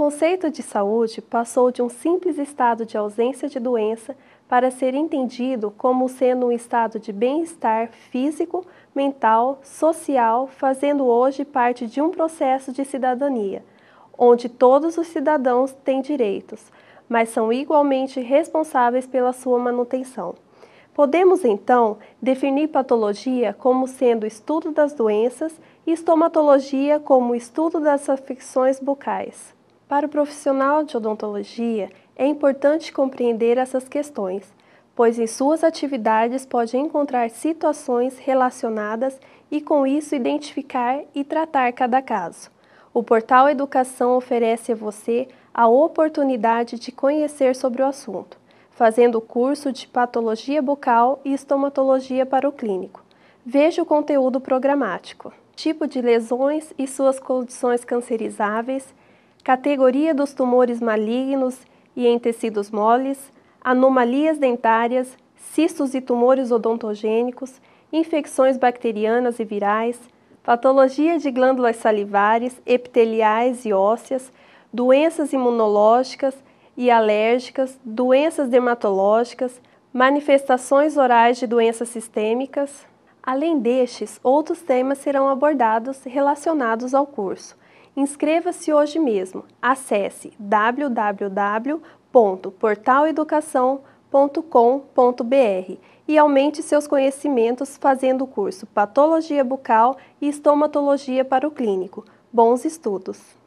conceito de saúde passou de um simples estado de ausência de doença para ser entendido como sendo um estado de bem-estar físico, mental, social, fazendo hoje parte de um processo de cidadania, onde todos os cidadãos têm direitos, mas são igualmente responsáveis pela sua manutenção. Podemos então definir patologia como sendo estudo das doenças e estomatologia como estudo das afecções bucais. Para o profissional de odontologia, é importante compreender essas questões, pois em suas atividades pode encontrar situações relacionadas e, com isso, identificar e tratar cada caso. O portal Educação oferece a você a oportunidade de conhecer sobre o assunto, fazendo o curso de Patologia Bucal e Estomatologia para o Clínico. Veja o conteúdo programático, tipo de lesões e suas condições cancerizáveis categoria dos tumores malignos e em tecidos moles, anomalias dentárias, cistos e tumores odontogênicos, infecções bacterianas e virais, patologia de glândulas salivares, epiteliais e ósseas, doenças imunológicas e alérgicas, doenças dermatológicas, manifestações orais de doenças sistêmicas. Além destes, outros temas serão abordados relacionados ao curso. Inscreva-se hoje mesmo. Acesse www.portaleducação.com.br e aumente seus conhecimentos fazendo o curso Patologia Bucal e Estomatologia para o Clínico. Bons estudos!